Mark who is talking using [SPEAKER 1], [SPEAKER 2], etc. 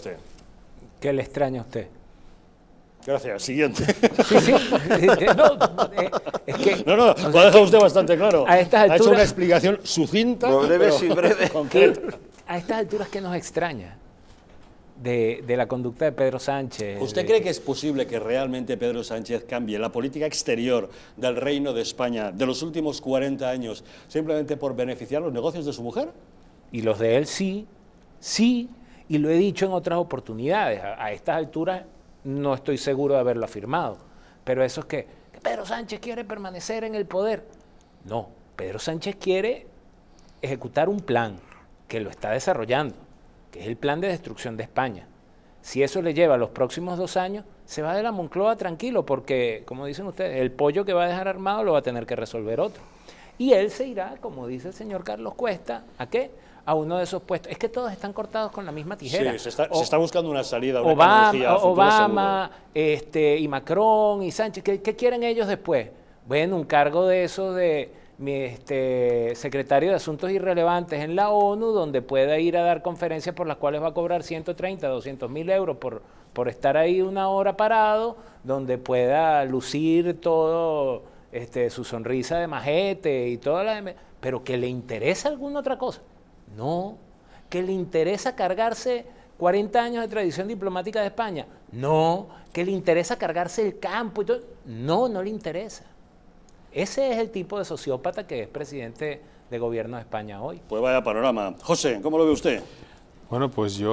[SPEAKER 1] usted?
[SPEAKER 2] ¿Qué le extraña a usted? Gracias, siguiente. Sí, sí.
[SPEAKER 1] Eh, no, no, lo ha dejado usted bastante claro. ha hecho una explicación sucinta. Breve, Concreta.
[SPEAKER 2] A estas alturas, ¿qué nos extraña de, de la conducta de Pedro Sánchez?
[SPEAKER 1] ¿Usted cree que es posible que realmente Pedro Sánchez cambie la política exterior del Reino de España de los últimos 40 años simplemente por beneficiar los negocios de su mujer? Y los de él sí, sí, y lo he dicho en otras
[SPEAKER 2] oportunidades, a, estas alturas no estoy seguro de haberlo afirmado, pero eso es que, Pedro Sánchez quiere permanecer en el poder. No, Pedro Sánchez quiere ejecutar un plan que lo está desarrollando, que es el plan de destrucción de España. Si eso le lleva a los próximos dos años, se va de la Moncloa tranquilo, porque, como dicen ustedes, el pollo que va a dejar armado lo va a tener que resolver otro. Y él se irá, como dice el señor Carlos Cuesta, ¿a qué? a uno de esos puestos. Es que todos están cortados con la misma tijera. Sí, se está, buscando una salida. Una Obama, Obama este, y Macron y Sánchez, ¿qué, quieren ellos después? Bueno, un cargo de eso de este, secretario de Asuntos Irrelevantes en la ONU, donde pueda ir a dar conferencias por las cuales va a cobrar 130, 200 mil euros por, por estar ahí una hora parado, donde pueda lucir todo este, su sonrisa de majete y toda la... Pero que le interesa alguna otra cosa. No. Que le interesa cargarse 40 años de tradición diplomática de España. No. Que le interesa cargarse el campo y No, no le interesa. Ese es el tipo de sociópata que es presidente de gobierno de España hoy.
[SPEAKER 1] Pues vaya panorama. José, ¿cómo lo ve usted? Bueno, pues yo...